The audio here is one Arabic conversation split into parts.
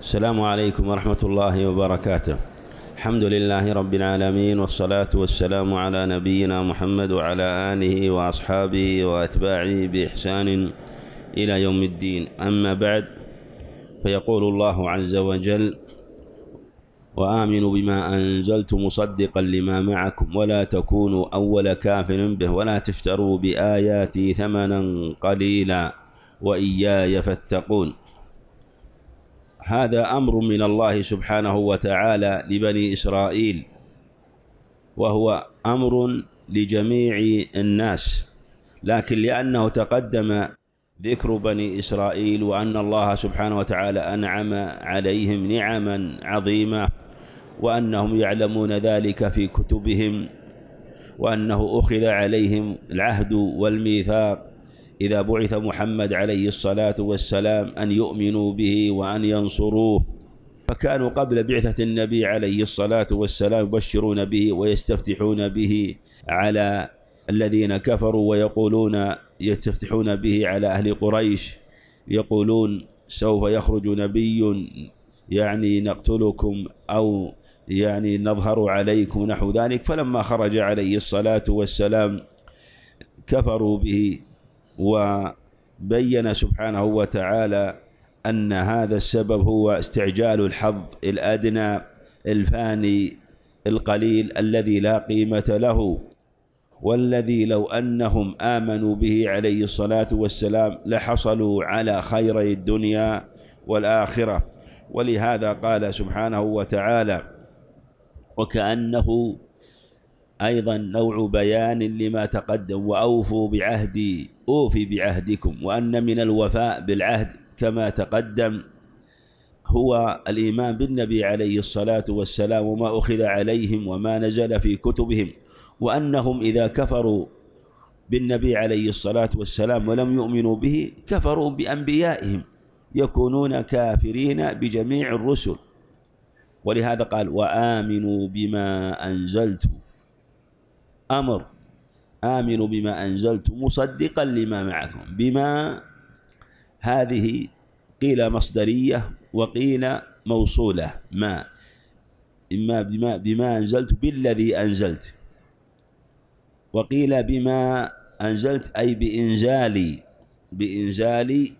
السلام عليكم ورحمة الله وبركاته الحمد لله رب العالمين والصلاة والسلام على نبينا محمد وعلى آله وأصحابه وأتباعه بإحسان إلى يوم الدين أما بعد فيقول الله عز وجل وآمنوا بما أنزلت مصدقا لما معكم ولا تكونوا أول كافر به ولا تشتروا بآياتي ثمنا قليلا وإياي فاتقون هذا أمر من الله سبحانه وتعالى لبني إسرائيل وهو أمر لجميع الناس لكن لأنه تقدم ذكر بني إسرائيل وأن الله سبحانه وتعالى أنعم عليهم نعما عظيمة وأنهم يعلمون ذلك في كتبهم وأنه أخذ عليهم العهد والميثاق إذا بعث محمد عليه الصلاة والسلام أن يؤمنوا به وأن ينصروه فكانوا قبل بعثة النبي عليه الصلاة والسلام يبشرون به ويستفتحون به على الذين كفروا ويقولون يستفتحون به على أهل قريش يقولون سوف يخرج نبي يعني نقتلكم أو يعني نظهر عليكم نحو ذلك فلما خرج عليه الصلاة والسلام كفروا به وبين سبحانه وتعالى أن هذا السبب هو استعجال الحظ الأدنى الفاني القليل الذي لا قيمة له والذي لو أنهم آمنوا به عليه الصلاة والسلام لحصلوا على خيري الدنيا والآخرة ولهذا قال سبحانه وتعالى وكأنه أيضا نوع بيان لما تقدم وأوفوا بعهدي أوفي بعهدكم وأن من الوفاء بالعهد كما تقدم هو الإيمان بالنبي عليه الصلاة والسلام وما أخذ عليهم وما نزل في كتبهم وأنهم إذا كفروا بالنبي عليه الصلاة والسلام ولم يؤمنوا به كفروا بأنبيائهم يكونون كافرين بجميع الرسل ولهذا قال وآمنوا بما أنزلت أمر آمنوا بما أنزلت مصدقا لما معكم بما هذه قيل مصدرية وقيل موصولة ما إما بما, بما أنزلت بالذي أنزلت وقيل بما أنزلت أي بإنزالي بإنزالي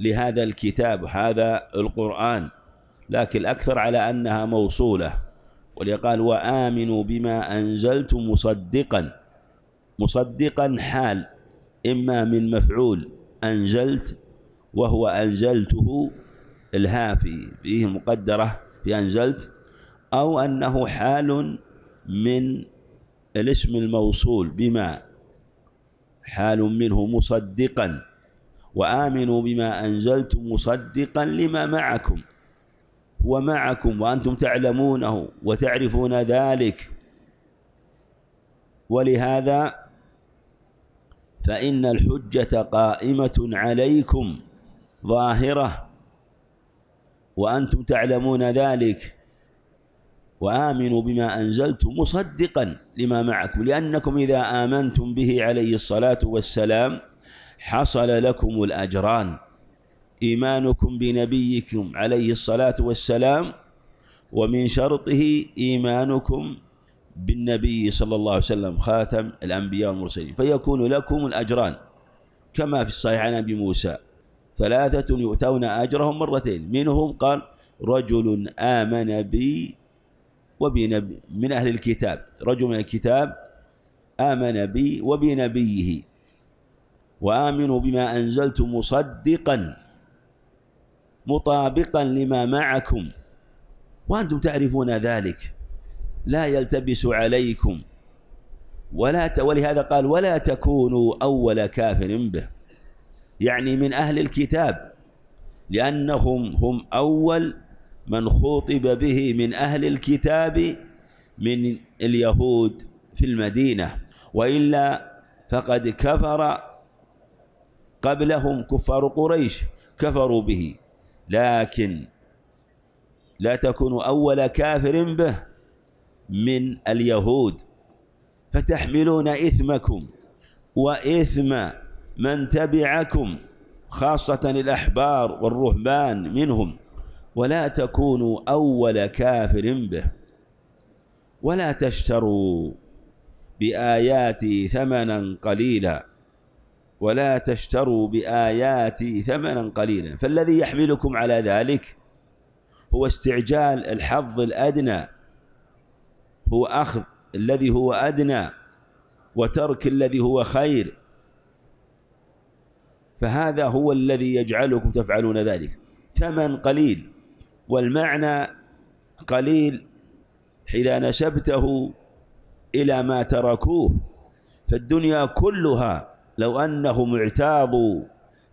لهذا الكتاب هذا القرآن لكن الأكثر على أنها موصولة وليقال وآمنوا بما أنزلت مصدقا مصدقا حال إما من مفعول أنزلت وهو أنزلته الهافي فيه مقدرة في أنزلت أو أنه حال من الاسم الموصول بما حال منه مصدقا وآمنوا بما أنزلت مصدقا لما معكم ومعكم وأنتم تعلمونه وتعرفون ذلك ولهذا فإن الحجة قائمة عليكم ظاهرة وأنتم تعلمون ذلك وآمنوا بما أنزلت مصدقا لما معكم لأنكم إذا آمنتم به عليه الصلاة والسلام حصل لكم الأجران إيمانكم بنبيكم عليه الصلاة والسلام ومن شرطه إيمانكم بالنبي صلى الله عليه وسلم خاتم الأنبياء والمرسلين فيكون لكم الأجران كما في الصحيح عن أبي موسى ثلاثة يؤتون أجرهم مرتين منهم قال رجل آمن بي وبنبي من أهل الكتاب رجل من الكتاب آمن بي وبنبيه وآمنوا بما أنزلت مصدقا مطابقا لما معكم وأنتم تعرفون ذلك لا يلتبس عليكم ولا ت... ولهذا قال ولا تكونوا أول كافر به يعني من أهل الكتاب لأنهم هم أول من خوطب به من أهل الكتاب من اليهود في المدينة وإلا فقد كفر قبلهم كفار قريش كفروا به لكن لا تكون أول كافر به من اليهود فتحملون إثمكم وإثم من تبعكم خاصة الأحبار والرهبان منهم ولا تكونوا أول كافر به ولا تشتروا بآياتي ثمنا قليلا ولا تشتروا بآياتي ثمنا قليلا فالذي يحملكم على ذلك هو استعجال الحظ الأدنى هو أخذ الذي هو أدنى وترك الذي هو خير فهذا هو الذي يجعلكم تفعلون ذلك ثمن قليل والمعنى قليل إذا نسبته إلى ما تركوه فالدنيا كلها لو أنهم اعتاضوا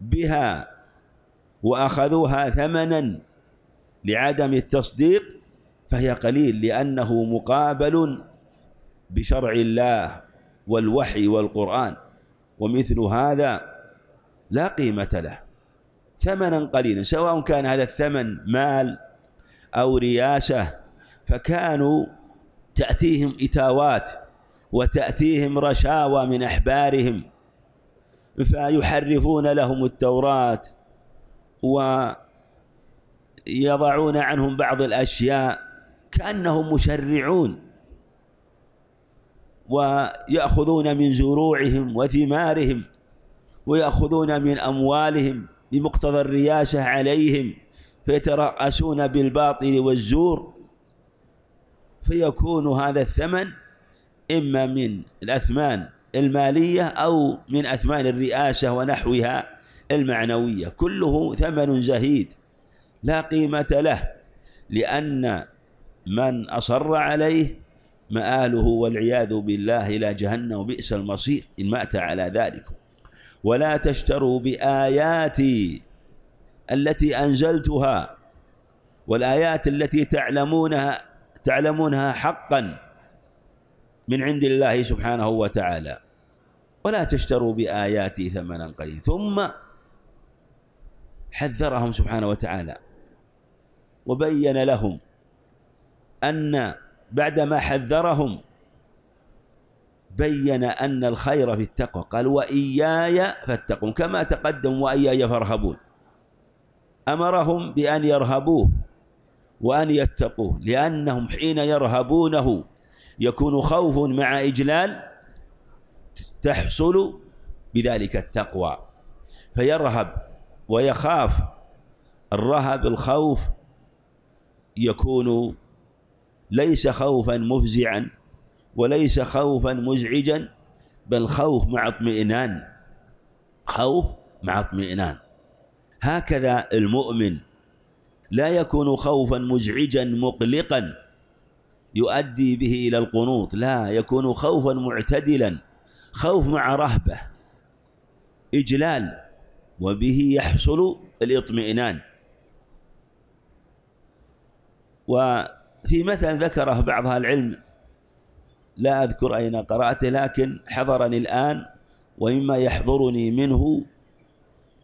بها وأخذوها ثمنا لعدم التصديق فهي قليل لأنه مقابل بشرع الله والوحي والقرآن ومثل هذا لا قيمة له ثمنا قليلا سواء كان هذا الثمن مال أو رياسة فكانوا تأتيهم إتاوات وتأتيهم رشاوى من أحبارهم فيحرفون لهم التوراة ويضعون عنهم بعض الأشياء كأنهم مشرعون ويأخذون من زروعهم وثمارهم ويأخذون من أموالهم بمقتضى الرياسة عليهم فيترأسون بالباطل والزور فيكون هذا الثمن إما من الأثمان المالية أو من أثمان الرئاسة ونحوها المعنوية كله ثمن زهيد لا قيمة له لأن من أصر عليه مآله والعياذ بالله إلى جهنم بئس المصير إن مات على ذلك ولا تشتروا بآياتي التي أنزلتها والآيات التي تعلمونها تعلمونها حقا من عند الله سبحانه وتعالى ولا تشتروا بآياتي ثمنا قليلا ثم حذرهم سبحانه وتعالى وبين لهم أن بعدما حذرهم بين أن الخير في التقوى قال وإياي فاتقون كما تقدم وإياي فارهبون أمرهم بأن يرهبوه وأن يتقوه لأنهم حين يرهبونه يكون خوف مع إجلال تحصل بذلك التقوى فيرهب ويخاف الرهب الخوف يكون ليس خوفا مفزعا وليس خوفا مزعجا بل خوف مع اطمئنان خوف مع اطمئنان هكذا المؤمن لا يكون خوفا مزعجا مقلقا يؤدي به الى القنوط لا يكون خوفا معتدلا خوف مع رهبة إجلال وبه يحصل الاطمئنان وفي مثل ذكره بعض أهل العلم لا أذكر أين قرأته لكن حضرني الآن ومما يحضرني منه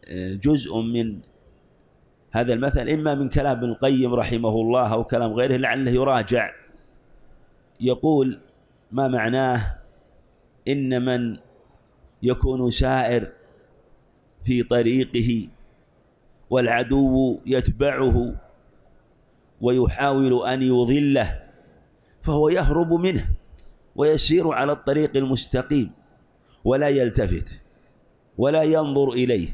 آه، جزء من هذا المثل إما من كلام ابن القيم رحمه الله أو كلام غيره لعله يراجع يقول ما معناه إن من يكون سائر في طريقه والعدو يتبعه ويحاول أن يضله فهو يهرب منه ويسير على الطريق المستقيم ولا يلتفت ولا ينظر إليه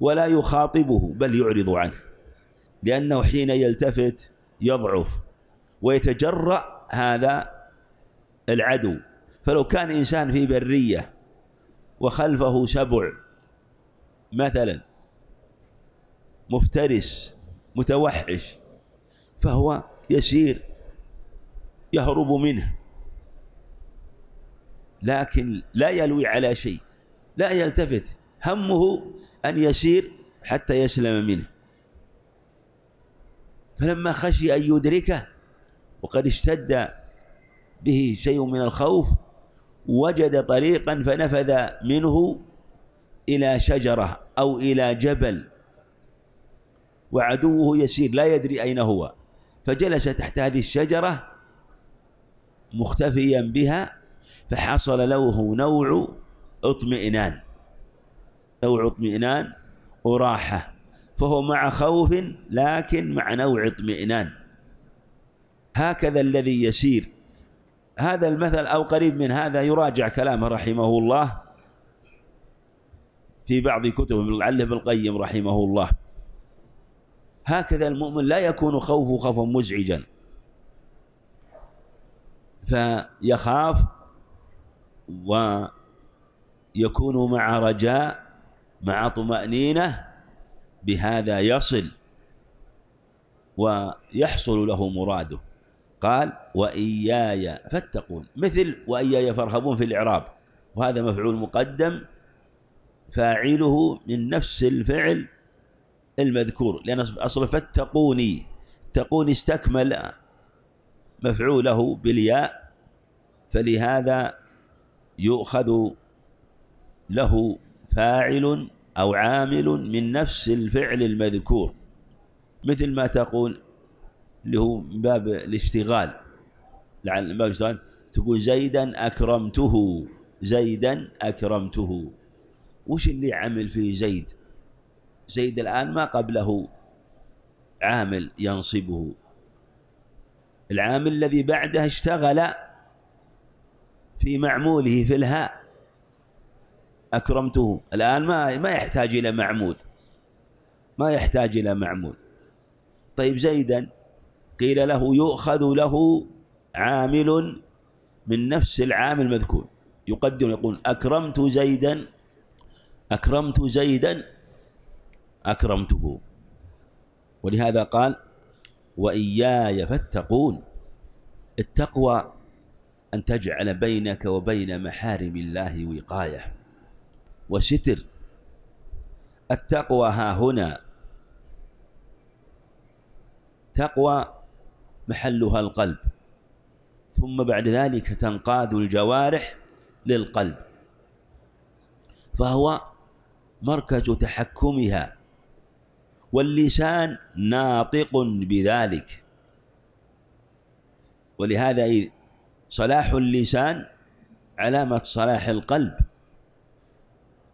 ولا يخاطبه بل يعرض عنه لأنه حين يلتفت يضعف ويتجرأ هذا العدو فلو كان إنسان في برية وخلفه سبع مثلا مفترس متوحش فهو يسير يهرب منه لكن لا يلوي على شيء لا يلتفت همه أن يسير حتى يسلم منه فلما خشي أن يدركه وقد اشتد به شيء من الخوف وجد طريقا فنفذ منه إلى شجرة أو إلى جبل وعدوه يسير لا يدري أين هو فجلس تحت هذه الشجرة مختفيا بها فحصل له نوع اطمئنان نوع اطمئنان وراحة فهو مع خوف لكن مع نوع اطمئنان هكذا الذي يسير هذا المثل أو قريب من هذا يراجع كلامه رحمه الله في بعض كتبه لعله ابن القيم رحمه الله هكذا المؤمن لا يكون خوفه خوفا مزعجا فيخاف ويكون مع رجاء مع طمأنينة بهذا يصل ويحصل له مراده قال وإياي فاتقون مثل وإياي فارهبون في الإعراب وهذا مفعول مقدم فاعله من نفس الفعل المذكور لأن أصل فاتقوني اتقوني استكمل مفعوله بالياء فلهذا يؤخذ له فاعل أو عامل من نفس الفعل المذكور مثل ما تقول اللي هو من باب الاشتغال لعل من باب الاشتغال تقول زيدا اكرمته زيدا اكرمته وش اللي عمل فيه زيد؟ زيد الان ما قبله عامل ينصبه العامل الذي بعده اشتغل في معموله في الهاء اكرمته الان ما ما يحتاج الى معمول ما يحتاج الى معمول طيب زيدا قيل له يؤخذ له عامل من نفس العامل المذكور يقدم يقول أكرمت زيدا أكرمت زيدا أكرمته ولهذا قال وإياي فاتقون التقوى أن تجعل بينك وبين محارم الله وقاية وستر التقوى ها هنا تقوى محلها القلب ثم بعد ذلك تنقاد الجوارح للقلب فهو مركز تحكمها واللسان ناطق بذلك ولهذا صلاح اللسان علامة صلاح القلب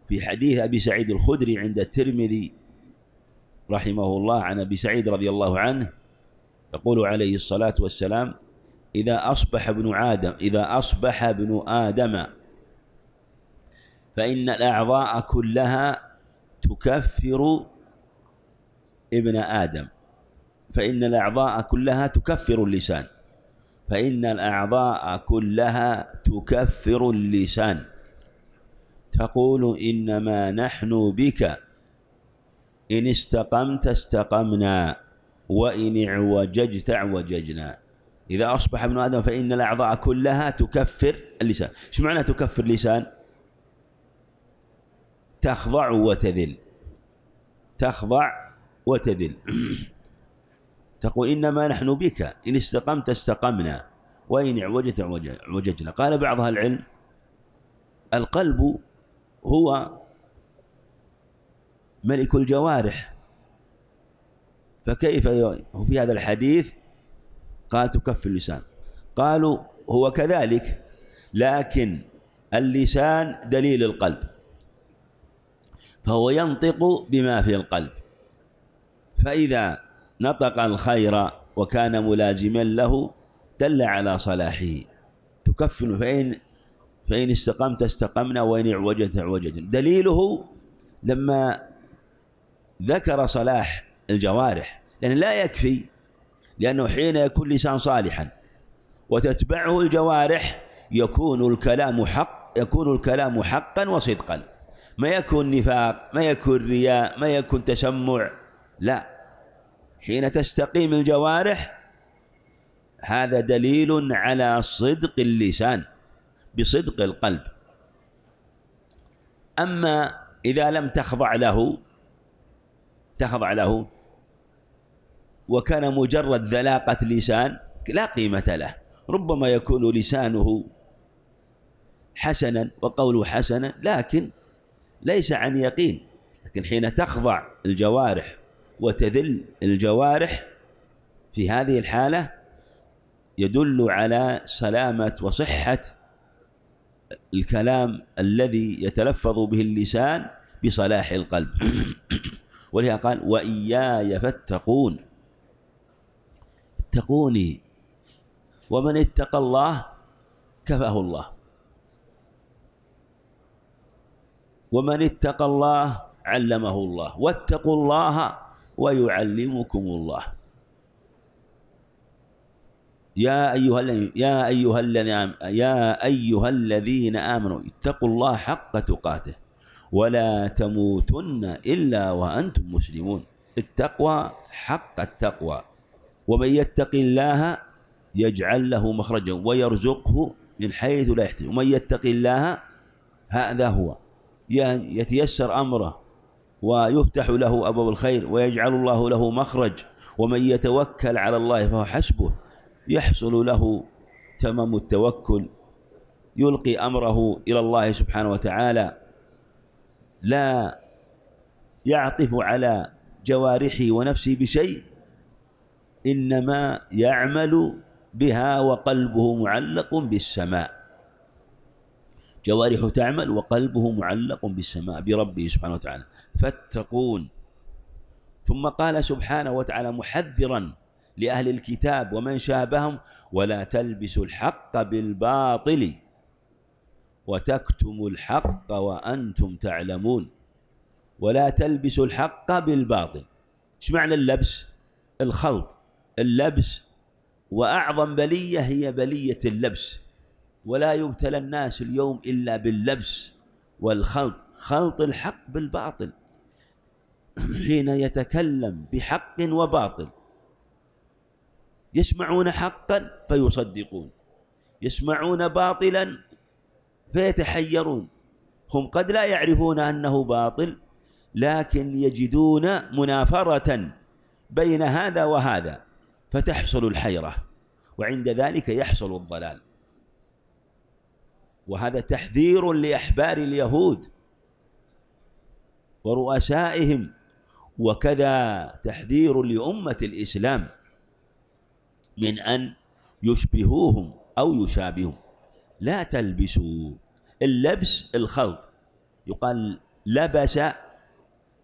في حديث أبي سعيد الخدري عند الترمذي رحمه الله عن أبي سعيد رضي الله عنه يقول عليه الصلاة والسلام إذا أصبح ابن آدم إذا أصبح ابن آدم فإن الأعضاء كلها تكفر ابن آدم فإن الأعضاء كلها تكفر اللسان فإن الأعضاء كلها تكفر اللسان تقول إنما نحن بك إن استقمت استقمنا وإن اعوججت اعوججنا إذا أصبح ابن آدم فإن الأعضاء كلها تكفر اللسان ايش معنى تكفر اللسان تخضع وتذل تخضع وتذل تقول إنما نحن بك إن استقمت استقمنا وإن اعوجت اعوججنا قال بعض أهل العلم القلب هو ملك الجوارح فكيف في هذا الحديث قال تكف اللسان قالوا هو كذلك لكن اللسان دليل القلب فهو ينطق بما في القلب فإذا نطق الخير وكان ملازما له دل على صلاحه تكفن فإن فإن استقمت استقمنا وإن اعوجت اعوجت دليله لما ذكر صلاح الجوارح لأن لا يكفي لأنه حين يكون لسان صالحا وتتبعه الجوارح يكون الكلام حق يكون الكلام حقا وصدقا ما يكون نفاق ما يكون رياء ما يكون تسمع لا حين تستقيم الجوارح هذا دليل على صدق اللسان بصدق القلب أما إذا لم تخضع له تخضع له وكان مجرد ذلاقة لسان لا قيمة له ربما يكون لسانه حسنا وقوله حسنا لكن ليس عن يقين لكن حين تخضع الجوارح وتذل الجوارح في هذه الحالة يدل على سلامة وصحة الكلام الذي يتلفظ به اللسان بصلاح القلب ولهذا قال وإياي فاتقون فاتقوني ومن اتقى الله كفاه الله ومن اتقى الله علمه الله واتقوا الله ويعلمكم الله يا ايها يا ايها الذين يا ايها الذين امنوا اتقوا الله حق تقاته ولا تموتن الا وانتم مسلمون التقوى حق التقوى ومن يتق الله يجعل له مخرجا ويرزقه من حيث لا يحتسب ومن يتق الله هذا هو يعني يتيسر أمره ويفتح له أبواب الخير ويجعل الله له مخرج ومن يتوكل على الله فهو حسبه يحصل له تمام التوكل يلقي أمره إلى الله سبحانه وتعالى لا يعطف على جوارحه ونفسه بشيء إنما يعمل بها وقلبه معلق بالسماء جوارحه تعمل وقلبه معلق بالسماء بربه سبحانه وتعالى فاتقون ثم قال سبحانه وتعالى محذرا لأهل الكتاب ومن شابهم ولا تلبسوا الحق بالباطل وتكتموا الحق وأنتم تعلمون ولا تلبسوا الحق بالباطل ايش معنى اللبس الخلط اللبس وأعظم بلية هي بلية اللبس ولا يبتلى الناس اليوم إلا باللبس والخلط خلط الحق بالباطل حين يتكلم بحق وباطل يسمعون حقا فيصدقون يسمعون باطلا فيتحيرون هم قد لا يعرفون انه باطل لكن يجدون منافره بين هذا وهذا فتحصل الحيرة وعند ذلك يحصل الضلال وهذا تحذير لأحبار اليهود ورؤسائهم وكذا تحذير لأمة الإسلام من أن يشبهوهم أو يشابههم لا تلبسوا اللبس الخلط يقال لبس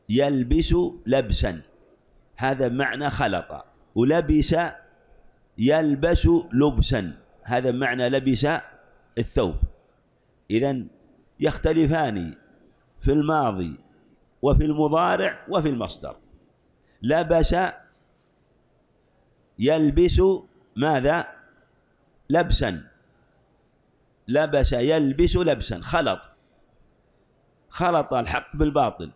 يلبس لبسا هذا معنى خلط ولبس يلبس لبسا هذا معنى لبس الثوب إذا يختلفان في الماضي وفي المضارع وفي المصدر لبس يلبس ماذا لبسا لبس يلبس لبسا خلط خلط الحق بالباطل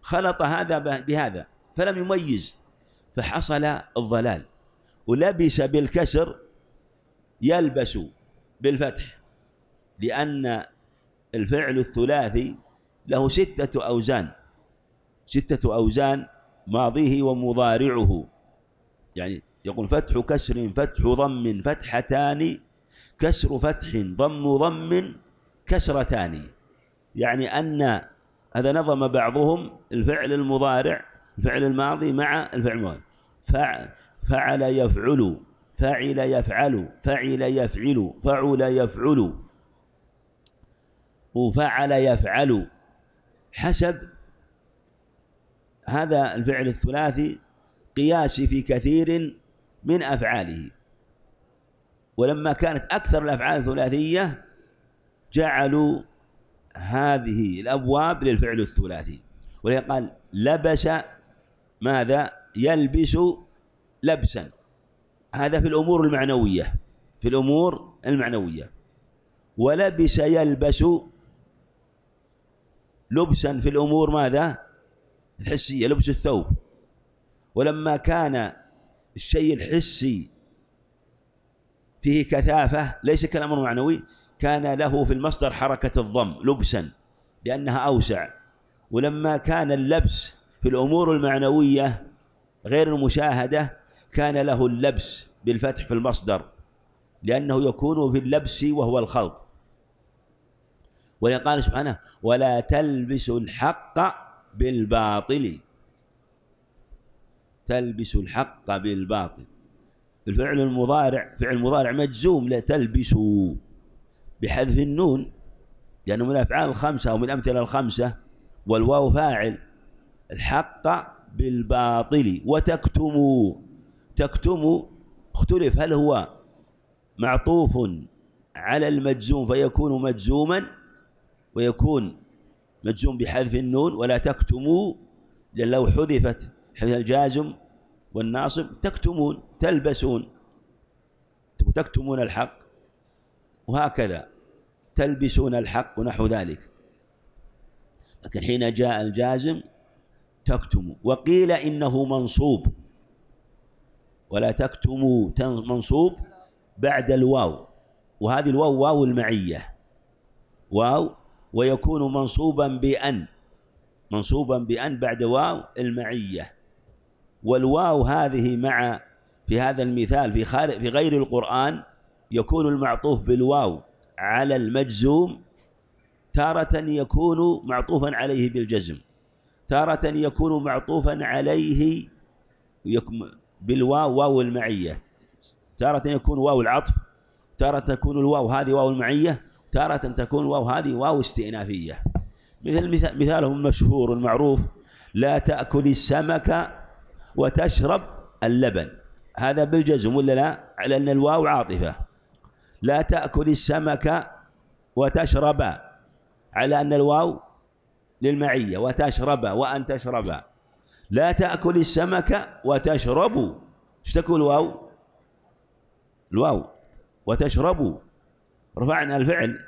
خلط هذا بهذا فلم يميز فحصل الضلال ولبس بالكسر يلبس بالفتح لأن الفعل الثلاثي له ستة أوزان ستة أوزان ماضيه ومضارعه يعني يقول فتح كسر فتح ضم فتحتان كسر فتح ضم ضم كسرتان يعني أن هذا نظم بعضهم الفعل المضارع الفعل الماضي مع الفعل الماضي فع فعل يفعل فعل يفعل فعل يفعل فعل يفعل وفعل يفعل حسب هذا الفعل الثلاثي قياسي في كثير من أفعاله ولما كانت أكثر الأفعال ثلاثية جعلوا هذه الأبواب للفعل الثلاثي ولهي قال لبس ماذا يلبس لبسا هذا في الأمور المعنوية في الأمور المعنوية ولبس يلبس لبسا في الأمور ماذا الحسية لبس الثوب ولما كان الشيء الحسي فيه كثافة ليس كالأمر معنوي كان له في المصدر حركة الضم لبسا لأنها أوسع ولما كان اللبس في الأمور المعنوية غير المشاهدة كان له اللبس بالفتح في المصدر لأنه يكون في اللبس وهو الخلط ويقال سبحانه ولا تلبسوا الحق بالباطل تلبسوا الحق بالباطل الفعل المضارع فعل مضارع مجزوم لا تلبسوا بحذف النون لأنه يعني من الأفعال الخمسة أو من الأمثلة الخمسة والواو فاعل الحق بالباطل وتكتموا تكتموا اختلف هل هو معطوف على المجزوم فيكون مجزوما ويكون مجزوم بحذف النون ولا تكتموا لأن لو حذفت حذف الجازم والناصب تكتمون تلبسون تكتمون الحق وهكذا تلبسون الحق ونحو ذلك لكن حين جاء الجازم تكتموا وقيل إنه منصوب ولا تكتموا منصوب بعد الواو وهذه الواو واو المعية واو ويكون منصوبا بأن منصوبا بأن بعد واو المعية والواو هذه مع في هذا المثال في خارج في غير القرآن يكون المعطوف بالواو على المجزوم تارة يكون معطوفا عليه بالجزم تارة يكون معطوفا عليه بالواو واو المعية تارة يكون واو العطف تارة تكون الواو هذه واو المعية تارة تكون الواو هذه واو استئنافية مثل مثاله المشهور المعروف لا تأكل السمك وتشرب اللبن هذا بالجزم ولا لا على أن الواو عاطفة لا تأكل السمك وتشرب على أن الواو للمعية وتشرب وأن تشرب لا تأكل السمك وتشرب ايش تقول الواو؟ الواو وتشرب رفعنا الفعل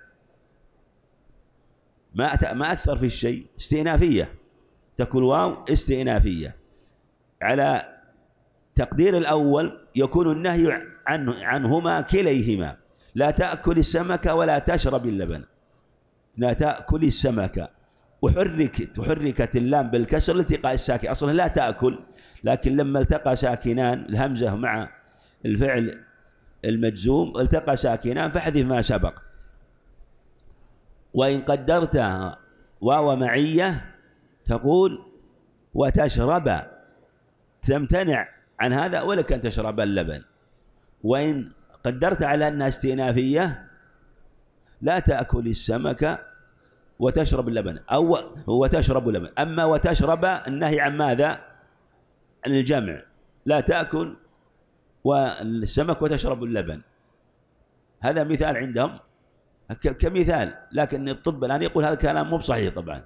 ما ما أثر في الشيء استئنافية تقول واو استئنافية على تقدير الأول يكون النهي عن عنهما كليهما لا تأكل السمك ولا تشرب اللبن لا تأكل السمك وحركت وحركت اللام بالكسر لالتقاء الساكن اصلا لا تاكل لكن لما التقى ساكنان الهمزه مع الفعل المجزوم التقى ساكنان فحذف ما سبق وان قدرتها واو معيه تقول وتشرب تمتنع عن هذا ولك ان تشرب اللبن وان قدرت على انها استئنافيه لا تاكل السمك وتشرب اللبن أو وتشرب اللبن أما وتشرب النهي عن ماذا عن الجمع لا تأكل والسمك وتشرب اللبن هذا مثال عندهم كمثال لكن الطب الآن يقول هذا الكلام مو بصحيح طبعا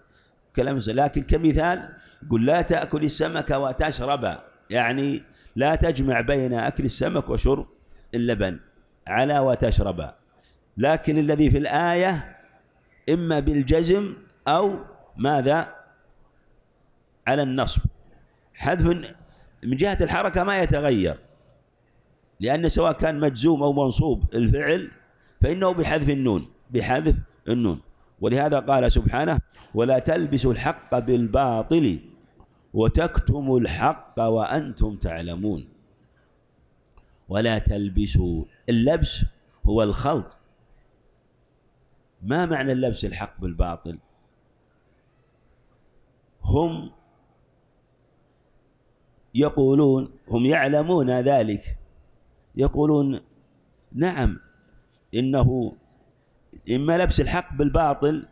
كلام لكن كمثال يقول لا تأكل السمك وتشرب يعني لا تجمع بين أكل السمك وشرب اللبن على وتشرب لكن الذي في الآية إما بالجزم أو ماذا على النصب حذف من جهة الحركة ما يتغير لأن سواء كان مجزوم أو منصوب الفعل فإنه بحذف النون بحذف النون ولهذا قال سبحانه ولا تلبسوا الحق بالباطل وتكتموا الحق وأنتم تعلمون ولا تلبسوا اللبس هو الخلط ما معنى اللبس الحق بالباطل هم يقولون هم يعلمون ذلك يقولون نعم انه اما لبس الحق بالباطل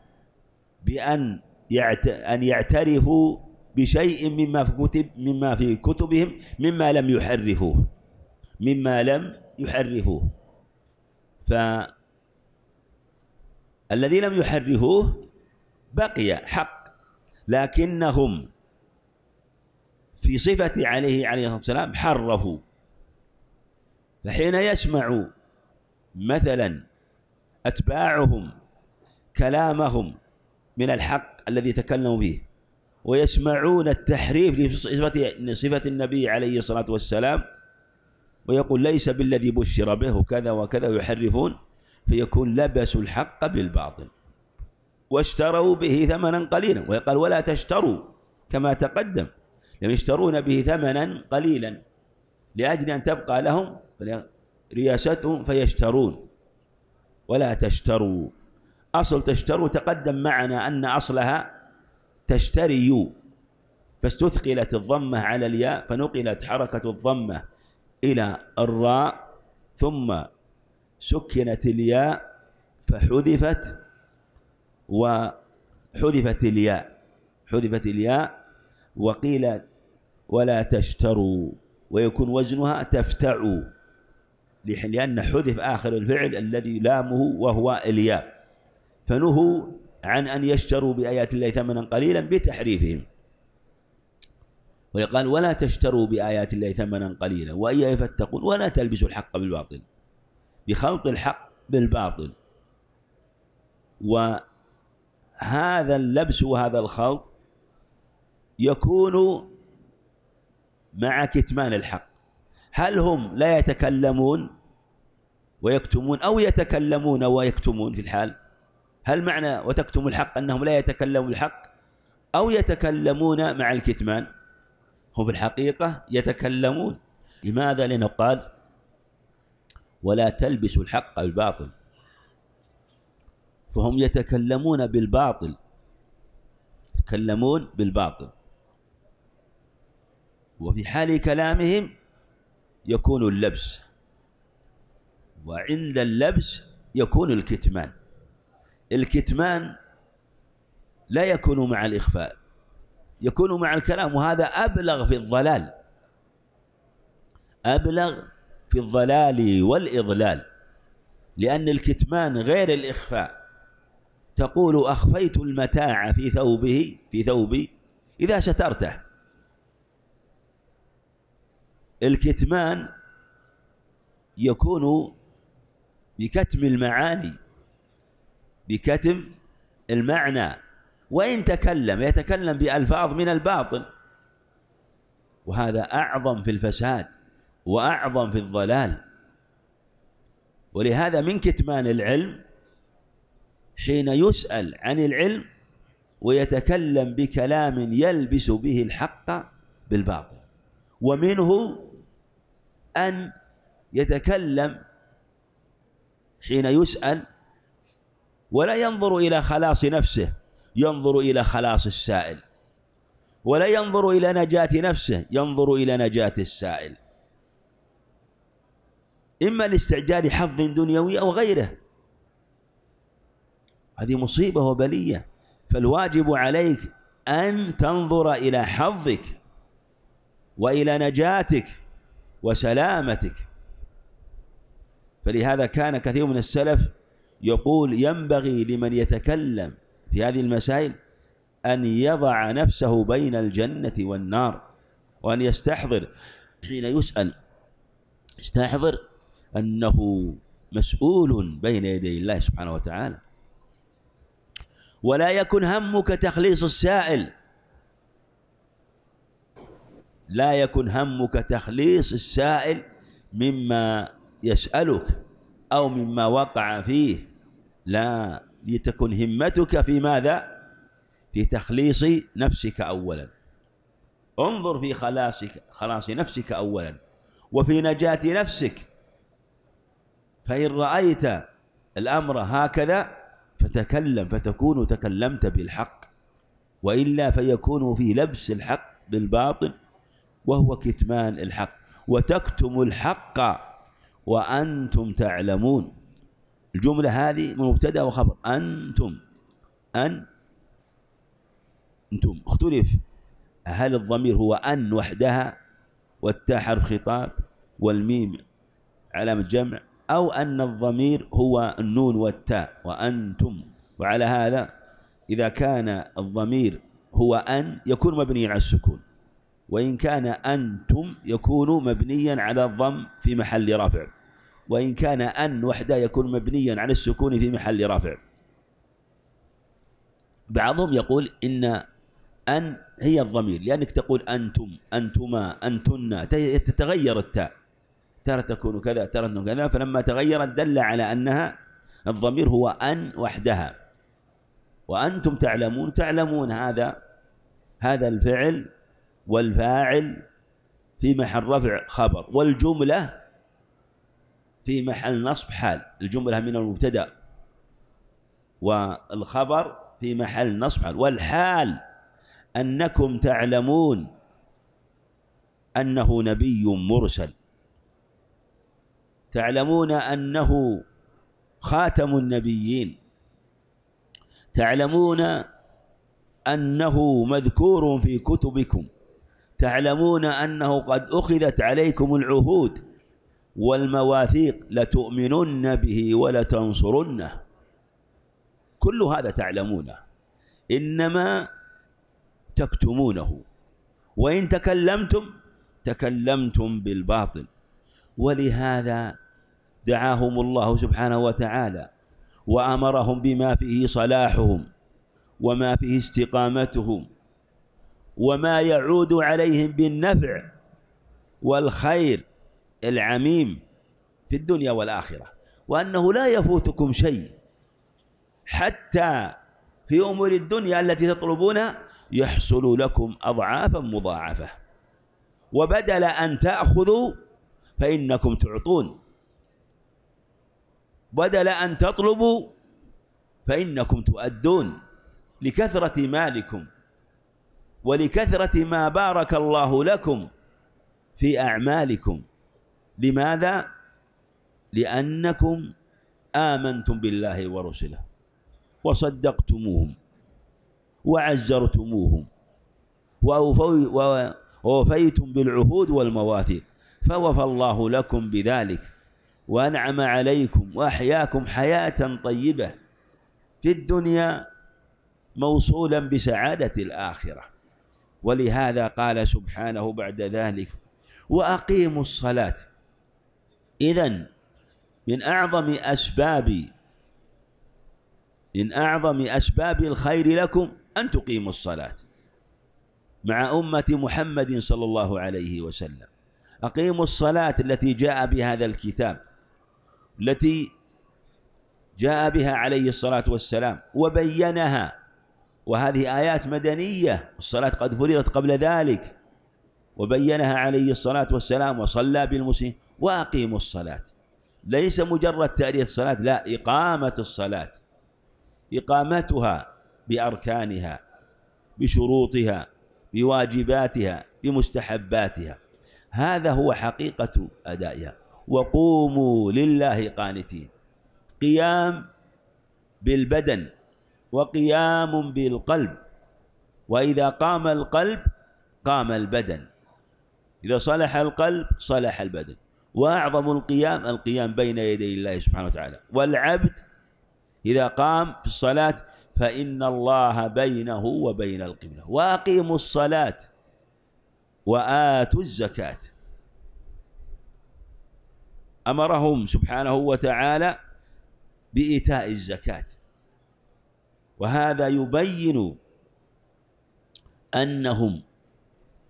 بان يعت... ان يعترفوا بشيء مما في كتب مما في كتبهم مما لم يحرفوه مما لم يحرفوه ف الذي لم يحرفوه بقي حق لكنهم في صفة عليه عليه الصلاة والسلام حرفوا فحين يسمع مثلا أتباعهم كلامهم من الحق الذي تكلموا فيه ويسمعون التحريف لصفة صفة النبي عليه الصلاة والسلام ويقول ليس بالذي بشر به كذا وكذا ويحرفون فيكون لبسوا الحق بالباطل واشتروا به ثمنا قليلا وقال ولا تشتروا كما تقدم لم يشترون به ثمنا قليلا لأجل أن تبقى لهم رياستهم فيشترون ولا تشتروا أصل تشتروا تقدم معنا أن أصلها تشتري فاستثقلت الضمة على الياء فنقلت حركة الضمة إلى الراء ثم سكنت الياء فحذفت وحذفت الياء حذفت الياء وقيل ولا تشتروا ويكون وزنها تفتعوا لأن حذف آخر الفعل الذي لامه وهو الياء فنهوا عن أن يشتروا بآيات الله ثمنا قليلا بتحريفهم ويقال ولا تشتروا بآيات الله ثمنا قليلا وإياه فاتقون ولا تلبسوا الحق بالباطل بخلط الحق بالباطل وهذا اللبس وهذا الخلط يكون مع كتمان الحق هل هم لا يتكلمون ويكتمون أو يتكلمون ويكتمون في الحال هل معنى وتكتم الحق أنهم لا يتكلمون الحق أو يتكلمون مع الكتمان هم في الحقيقة يتكلمون لماذا؟ لأنه قال ولا تلبسوا الحق الباطل فهم يتكلمون بالباطل يتكلمون بالباطل وفي حال كلامهم يكون اللبس وعند اللبس يكون الكتمان الكتمان لا يكون مع الإخفاء يكون مع الكلام وهذا أبلغ في الضلال أبلغ في الضلال والإضلال لأن الكتمان غير الإخفاء تقول أخفيت المتاع في ثوبه في ثوبي إذا شترته الكتمان يكون بكتم المعاني بكتم المعنى وإن تكلم يتكلم بألفاظ من الباطل وهذا أعظم في الفساد وأعظم في الضلال ولهذا من كتمان العلم حين يسأل عن العلم ويتكلم بكلام يلبس به الحق بالباطل ومنه أن يتكلم حين يسأل ولا ينظر إلى خلاص نفسه ينظر إلى خلاص السائل ولا ينظر إلى نجاة نفسه ينظر إلى نجاة السائل إما لاستعجال حظ دنيوي أو غيره هذه مصيبة وبلية فالواجب عليك أن تنظر إلى حظك وإلى نجاتك وسلامتك فلهذا كان كثير من السلف يقول ينبغي لمن يتكلم في هذه المسائل أن يضع نفسه بين الجنة والنار وأن يستحضر حين يسأل استحضر أنه مسؤول بين يدي الله سبحانه وتعالى ولا يكن همك تخليص السائل لا يكن همك تخليص السائل مما يسألك أو مما وقع فيه لا لتكن همتك في ماذا؟ في تخليص نفسك أولا انظر في خلاصك خلاص نفسك أولا وفي نجاة نفسك فإن رأيت الأمر هكذا فتكلم فتكون تكلمت بالحق وإلا فيكون في لبس الحق بالباطل وهو كتمان الحق وتكتم الحق وأنتم تعلمون الجملة هذه من مبتدأ وخبر أنتم أن أنتم اختلف هل الضمير هو أن وحدها والتاء حرف خطاب والميم علامة جمع أو أن الضمير هو النون والتاء وأنتم وعلى هذا إذا كان الضمير هو أن يكون مبنيا على السكون وإن كان أنتم يكون مبنيا على الضم في محل رافع وإن كان أن وحده يكون مبنيا على السكون في محل رافع بعضهم يقول إن أن هي الضمير لأنك تقول أنتم أنتما أنتن تتغير التاء ترى تكون كذا ترى أنه كذا فلما تغيرت دل على أنها الضمير هو أن وحدها وأنتم تعلمون تعلمون هذا هذا الفعل والفاعل في محل رفع خبر والجملة في محل نصب حال الجملة من المبتدأ والخبر في محل نصب حال والحال أنكم تعلمون أنه نبي مرسل تعلمون أنه خاتم النبيين تعلمون أنه مذكور في كتبكم تعلمون أنه قد أخذت عليكم العهود والمواثيق لتؤمنن به ولتنصرنه كل هذا تعلمونه إنما تكتمونه وإن تكلمتم تكلمتم بالباطل ولهذا دعاهم الله سبحانه وتعالى وأمرهم بما فيه صلاحهم وما فيه استقامتهم وما يعود عليهم بالنفع والخير العميم في الدنيا والآخرة وأنه لا يفوتكم شيء حتى في أمور الدنيا التي تطلبون يحصل لكم أضعافا مضاعفة وبدل أن تأخذوا فإنكم تعطون بدل أن تطلبوا فإنكم تؤدون لكثرة مالكم ولكثرة ما بارك الله لكم في أعمالكم لماذا؟ لأنكم آمنتم بالله ورسله وصدقتموهم وعزرتموهم ووفيتم بالعهود والمواثيق فوفى الله لكم بذلك وأنعم عليكم وأحياكم حياة طيبة في الدنيا موصولا بسعادة الآخرة ولهذا قال سبحانه بعد ذلك وأقيموا الصلاة إذا من أعظم أسباب من أعظم أسباب الخير لكم أن تقيموا الصلاة مع أمة محمد صلى الله عليه وسلم أقيموا الصلاة التي جاء بهذا الكتاب التي جاء بها عليه الصلاة والسلام وبينها وهذه آيات مدنية الصلاة قد فرضت قبل ذلك وبينها عليه الصلاة والسلام وصلى بالمسلمين وأقيموا الصلاة ليس مجرد تأريخ الصلاة لا إقامة الصلاة إقامتها بأركانها بشروطها بواجباتها بمستحباتها هذا هو حقيقة أدائها وقوموا لله قانتين قيام بالبدن وقيام بالقلب واذا قام القلب قام البدن اذا صلح القلب صلح البدن واعظم القيام القيام بين يدي الله سبحانه وتعالى والعبد اذا قام في الصلاه فان الله بينه وبين القبله واقيموا الصلاه واتوا الزكاه أمرهم سبحانه وتعالى بإيتاء الزكاة وهذا يبين أنهم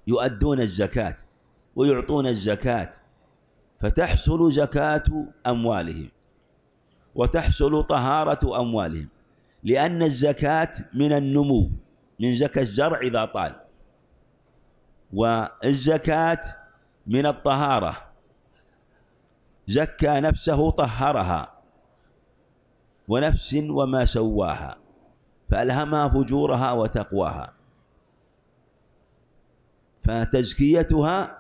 يؤدون الزكاة ويعطون الزكاة فتحصل زكاة أموالهم وتحصل طهارة أموالهم لأن الزكاة من النمو من زكى الزرع إذا طال والزكاة من الطهارة زكى نفسه طهرها ونفس وما سواها فألهمها فجورها وتقواها فتزكيتها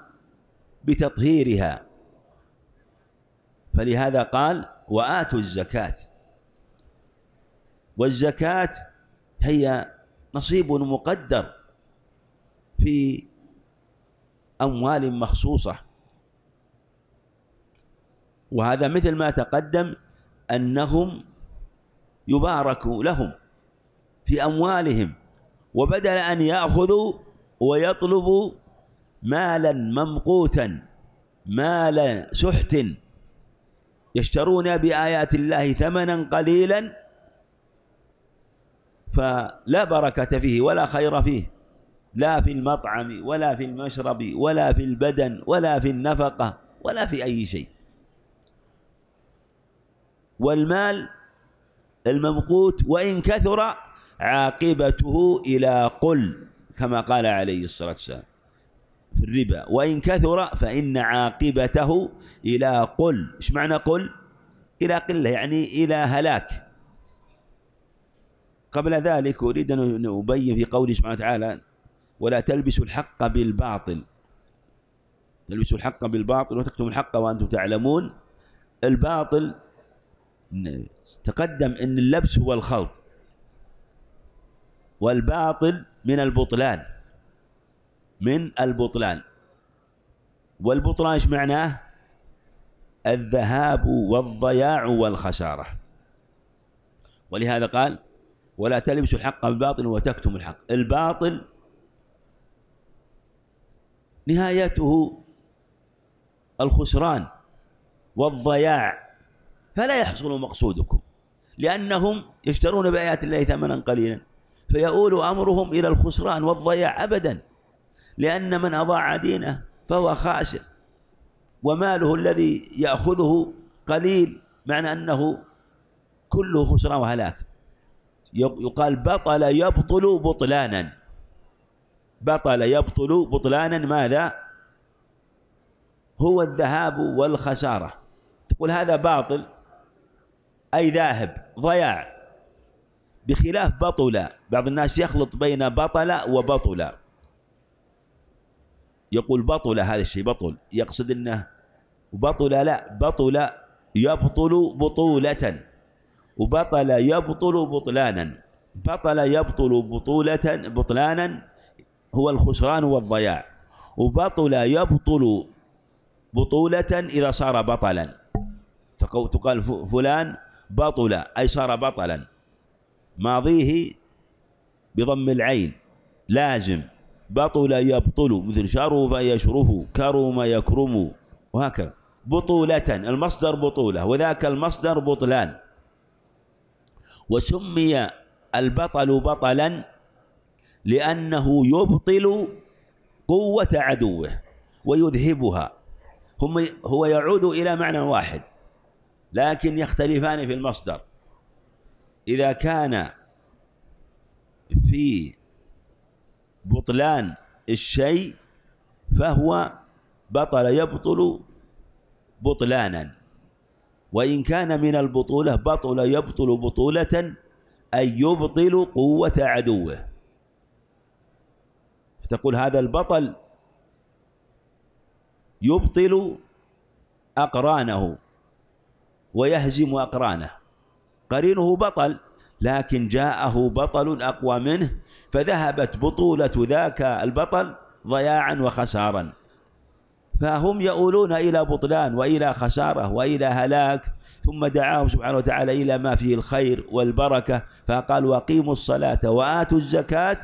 بتطهيرها فلهذا قال وآتوا الزكاة والزكاة هي نصيب مقدر في أموال مخصوصة وهذا مثل ما تقدم أنهم يبارك لهم في أموالهم وبدل أن يأخذوا ويطلبوا مالا ممقوتا مال سحت يشترون بآيات الله ثمنا قليلا فلا بركة فيه ولا خير فيه لا في المطعم ولا في المشرب ولا في البدن ولا في النفقة ولا في أي شيء والمال الممقوت وإن كثر عاقبته إلى قل كما قال عليه الصلاة والسلام في الربا وإن كثر فإن عاقبته إلى قل إيش معنى قل إلى قلة يعني إلى هلاك قبل ذلك أريد أن أبين في قوله سبحانه وتعالى ولا تلبسوا الحق بالباطل تلبسوا الحق بالباطل وتكتموا الحق وأنتم تعلمون الباطل تقدم أن اللبس هو الخلط والباطل من البطلان من البطلان والبطلان ايش معناه؟ الذهاب والضياع والخسارة ولهذا قال ولا تلبسوا الحق بالباطل وتكتموا الحق الباطل نهايته الخسران والضياع فلا يحصل مقصودكم لأنهم يشترون بآيات الله ثمنا قليلا فيؤول أمرهم إلى الخسران والضياع أبدا لأن من أضاع دينه فهو خاسر وماله الذي يأخذه قليل معنى أنه كله خسران وهلاك يقال بطل يبطل بطلانا بطل يبطل بطلانا ماذا هو الذهاب والخسارة تقول هذا باطل أي ذاهب ضياع بخلاف بطل بعض الناس يخلط بين بطل وبطل يقول بطل هذا الشيء بطل يقصد انه بطل لا بطل يبطل بطولة وبطل يبطل بطلانا بطل يبطل بطولة بطلانا هو الخسران والضياع وبطل يبطل بطولة إذا صار بطلا تقال فلان بطل أي صار بطلا ماضيه بضم العين لازم بطل يبطل مثل شرف يشرف كرم يكرم وهكذا بطولة المصدر بطولة وذاك المصدر بطلان وسمي البطل بطلا لأنه يبطل قوة عدوه ويذهبها هم هو يعود إلى معنى واحد لكن يختلفان في المصدر إذا كان في بطلان الشيء فهو بطل يبطل بطلانا وإن كان من البطولة بطل يبطل بطولة أي يبطل قوة عدوه فتقول هذا البطل يبطل أقرانه ويهزم أقرانه قرينه بطل لكن جاءه بطل أقوى منه فذهبت بطولة ذاك البطل ضياعا وخسارا فهم يؤولون إلى بطلان وإلى خسارة وإلى هلاك ثم دعاهم سبحانه وتعالى إلى ما فيه الخير والبركة فقال وقيموا الصلاة وآتوا الزكاة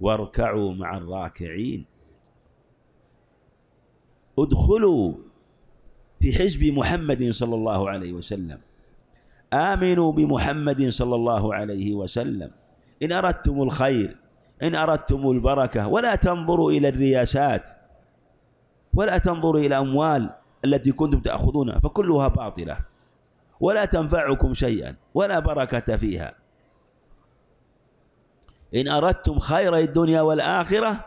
واركعوا مع الراكعين ادخلوا في حزب محمد صلى الله عليه وسلم آمنوا بمحمد صلى الله عليه وسلم إن أردتم الخير إن أردتم البركة ولا تنظروا إلى الرياسات ولا تنظروا إلى أموال التي كنتم تأخذونها فكلها باطلة ولا تنفعكم شيئا ولا بركة فيها إن أردتم خير الدنيا والآخرة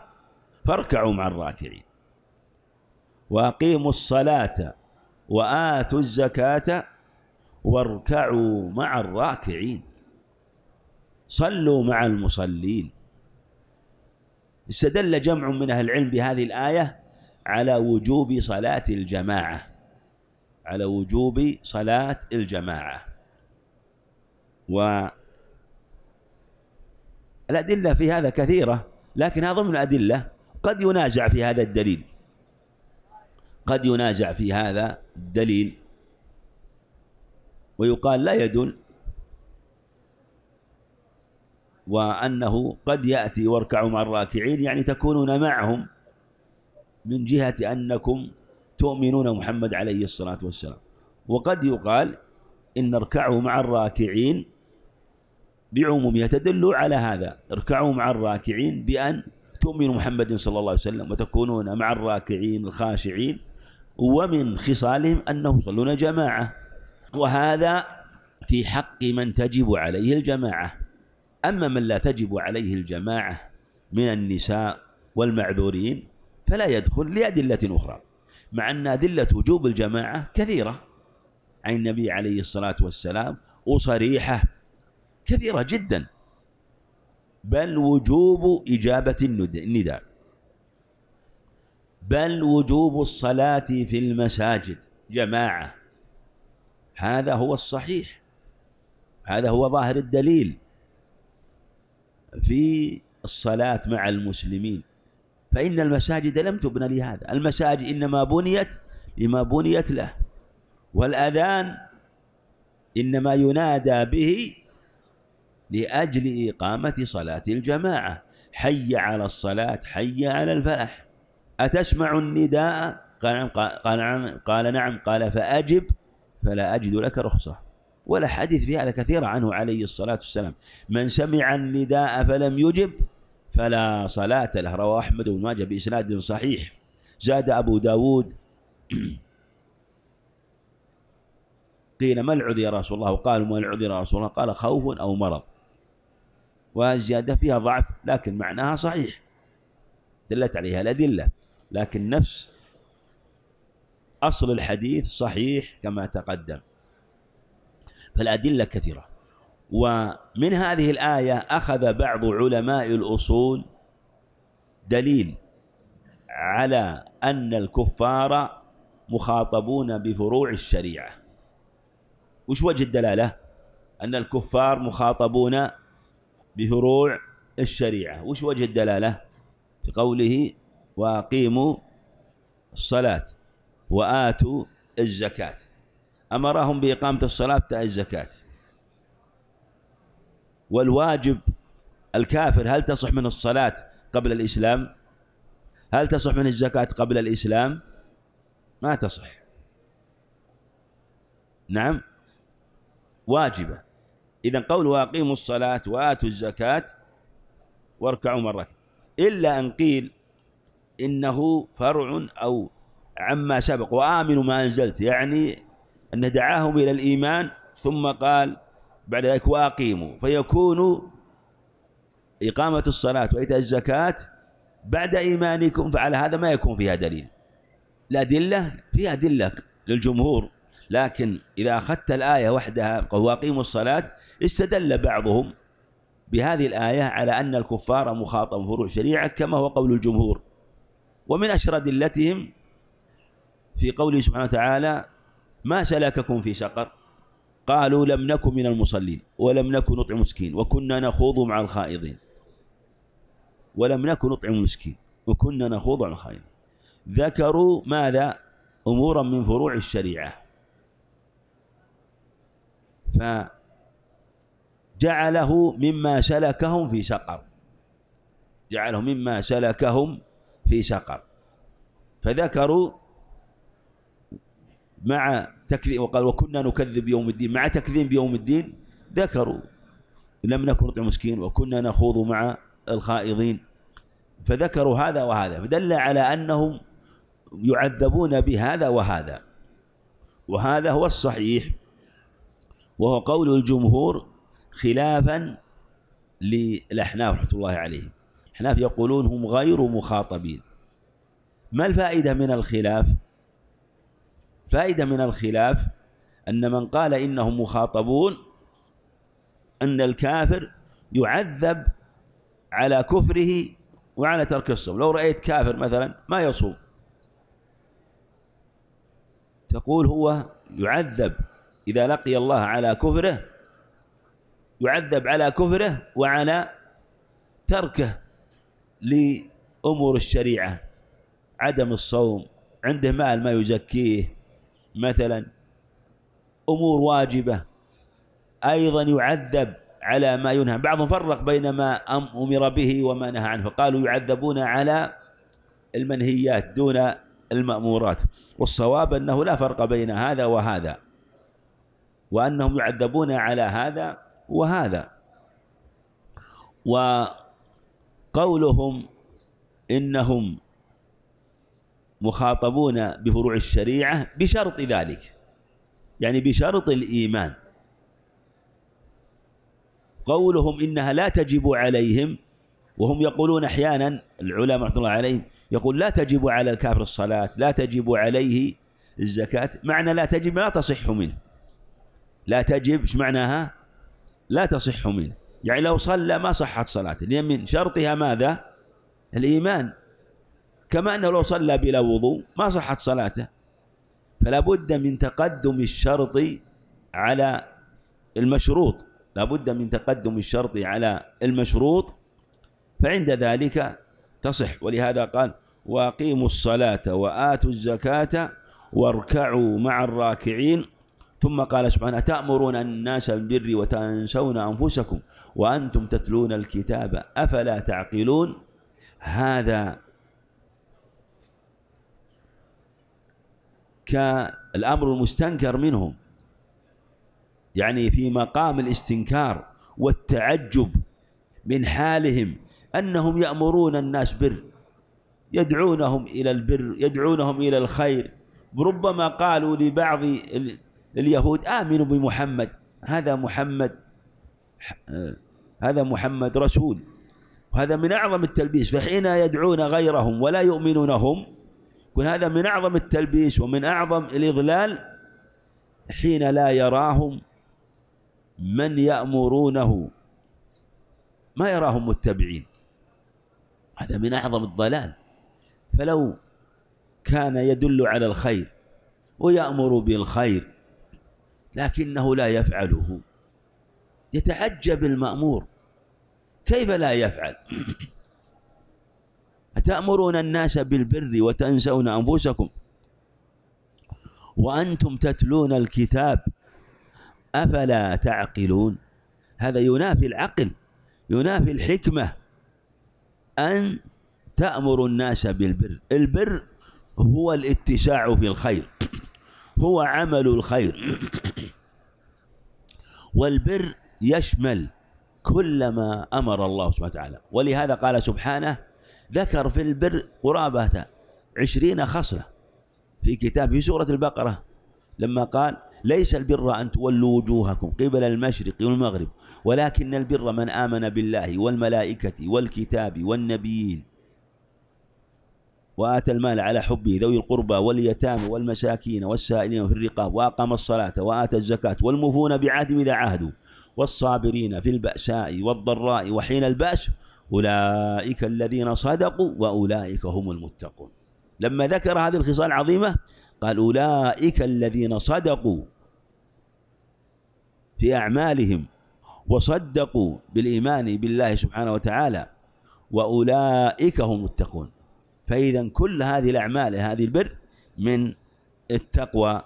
فاركعوا مع الراكعين وأقيموا الصلاة وآتوا الزكاة واركعوا مع الراكعين صلوا مع المصلين استدل جمع من أهل العلم بهذه الآية على وجوب صلاة الجماعة على وجوب صلاة الجماعة و الأدلة في هذا كثيرة لكن هذا ضمن الأدلة قد ينازع في هذا الدليل قد ينازع في هذا الدليل ويقال لا يدل وأنه قد يأتي واركعوا مع الراكعين يعني تكونون معهم من جهة أنكم تؤمنون محمد عليه الصلاة والسلام وقد يقال إن اركعوا مع الراكعين بعمومها تدل على هذا اركعوا مع الراكعين بأن تؤمنوا محمد صلى الله عليه وسلم وتكونون مع الراكعين الخاشعين ومن خصالهم أنهم يصلون جماعة وهذا في حق من تجب عليه الجماعة أما من لا تجب عليه الجماعة من النساء والمعذورين فلا يدخل لأدلة أخرى مع أن أدلة وجوب الجماعة كثيرة عن النبي عليه الصلاة والسلام وصريحة كثيرة جدا بل وجوب إجابة النداء بل وجوب الصلاة في المساجد جماعة هذا هو الصحيح هذا هو ظاهر الدليل في الصلاة مع المسلمين فإن المساجد لم تبنى لهذا المساجد إنما بنيت لما بنيت له والأذان إنما ينادى به لأجل إقامة صلاة الجماعة حي على الصلاة حي على الفلاح أتسمع النداء قال نعم قال نعم قال نعم قال فأجب فلا أجد لك رخصة ولا حديث في هذا كثير عنه عليه الصلاة والسلام من سمع النداء فلم يجب فلا صلاة له رواه أحمد بن ماجه بإسناد صحيح زاد أبو داود قيل ما العذر يا رسول الله قال ما العذر يا رسول الله قال خوف أو مرض والزيادة فيها ضعف لكن معناها صحيح دلت عليها الأدلة لكن نفس أصل الحديث صحيح كما تقدم فالأدلة كثيرة ومن هذه الآية أخذ بعض علماء الأصول دليل على أن الكفار مخاطبون بفروع الشريعة وش وجه الدلالة؟ أن الكفار مخاطبون بفروع الشريعة وش وجه الدلالة؟ في قوله وأقيموا الصلاة وآتوا الزكاة أمرهم بإقامة الصلاة الزكاة والواجب الكافر هل تصح من الصلاة قبل الإسلام هل تصح من الزكاة قبل الإسلام ما تصح نعم واجبة إذا قول وأقيموا الصلاة وآتوا الزكاة واركعوا مرة إلا أن قيل إنه فرع أو عما سبق وآمنوا ما أنزلت يعني أن دعاهم إلى الإيمان ثم قال بعد ذلك وأقيموا فيكون إقامة الصلاة وإيتاء الزكاة بعد إيمانكم فعلى هذا ما يكون فيها دليل الأدلة فيها أدلة للجمهور لكن إذا أخذت الآية وحدها وأقيموا الصلاة استدل بعضهم بهذه الآية على أن الكفار مخاطب فروع شريعة كما هو قول الجمهور ومن أشر دلتهم في قوله سبحانه وتعالى ما سلككم في سقر قالوا لم نكن من المصلين ولم نكن نطعم مسكين وكنا نخوض مع الخائضين ولم نكن نطعم المسكين وكنا نخوض مع الخائضين ذكروا ماذا أمورا من فروع الشريعة فجعله مما سلكهم في سقر جعله مما سلكهم في سقر فذكروا مع تكذيب وقال وكنا نكذب يوم الدين مع تكذيب يوم الدين ذكروا لم نكن نطعم مسكين وكنا نخوض مع الخائضين فذكروا هذا وهذا فدل على انهم يعذبون بهذا وهذا وهذا هو الصحيح وهو قول الجمهور خلافا للاحناف رحمه الله عليهم الاحناف يقولون هم غير مخاطبين ما الفائدة من الخلاف فائدة من الخلاف أن من قال إنهم مخاطبون أن الكافر يعذب على كفره وعلى ترك الصوم لو رأيت كافر مثلا ما يصوم تقول هو يعذب إذا لقي الله على كفره يعذب على كفره وعلى تركه لأمور الشريعة عدم الصوم عنده مال ما يزكيه مثلا أمور واجبة أيضا يعذب على ما ينهى بعضهم فرق بين ما أمر به وما نهى عنه قالوا يعذبون على المنهيات دون المأمورات والصواب أنه لا فرق بين هذا وهذا وأنهم يعذبون على هذا وهذا و قولهم إنهم مخاطبون بفروع الشريعة بشرط ذلك يعني بشرط الإيمان قولهم إنها لا تجب عليهم وهم يقولون أحيانا العلماء رحمة الله عليهم يقول لا تجب على الكافر الصلاة لا تجب عليه الزكاة معنى لا تجب لا تصح منه لا تجب ايش معناها لا تصح منه يعني لو صلى ما صحت صلاته لأن من شرطها ماذا الإيمان كما أنه لو صلى بلا وضوء ما صحت صلاته فلا بد من تقدم الشرط على المشروط لا بد من تقدم الشرط على المشروط فعند ذلك تصح ولهذا قال وأقيموا الصلاة وآتوا الزكاة واركعوا مع الراكعين ثم قال سبحانه أتأمرون الناس بالبر وتنسون أنفسكم وأنتم تتلون الكتاب أفلا تعقلون هذا كالأمر المستنكر منهم يعني في مقام الاستنكار والتعجب من حالهم أنهم يأمرون الناس بر يدعونهم إلى البر يدعونهم إلى الخير ربما قالوا لبعض لليهود آمنوا بمحمد هذا محمد هذا محمد رسول وهذا من أعظم التلبيس فحين يدعون غيرهم ولا يؤمنون هم يكون هذا من أعظم التلبيس ومن أعظم الإضلال حين لا يراهم من يأمرونه ما يراهم متبعين هذا من أعظم الضلال فلو كان يدل على الخير ويأمر بالخير لكنه لا يفعله يتعجب المأمور كيف لا يفعل أتأمرون الناس بالبر وتنسون أنفسكم وأنتم تتلون الكتاب أفلا تعقلون هذا ينافي العقل ينافي الحكمة أن تأمر الناس بالبر البر هو الاتساع في الخير هو عمل الخير والبر يشمل كل ما أمر الله سبحانه وتعالى ولهذا قال سبحانه ذكر في البر قرابة عشرين خصلة في كتاب في سورة البقرة لما قال ليس البر أن تولوا وجوهكم قبل المشرق والمغرب ولكن البر من آمن بالله والملائكة والكتاب والنبيين وآتى المال على حبه ذوي القربى واليتامى والمساكين والسائلين في الرقاب وأقام الصلاة وآتى الزكاة والمفون بعهدهم إذا عاهدوا والصابرين في البأساء والضراء وحين البأس أولئك الذين صدقوا وأولئك هم المتقون لما ذكر هذه الخصال العظيمة قال أولئك الذين صدقوا في أعمالهم وصدقوا بالإيمان بالله سبحانه وتعالى وأولئك هم المتقون فإذا كل هذه الأعمال هذه البر من التقوى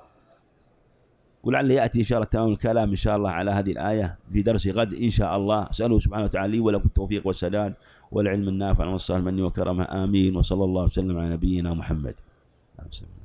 ولعل يأتي إن شاء الله تمام الكلام إن شاء الله على هذه الآية في درس غد إن شاء الله أسأله سبحانه وتعالى لي ولكم التوفيق والسداد والعلم النافع والصالح مني وكرمه آمين وصلى الله وسلم على نبينا محمد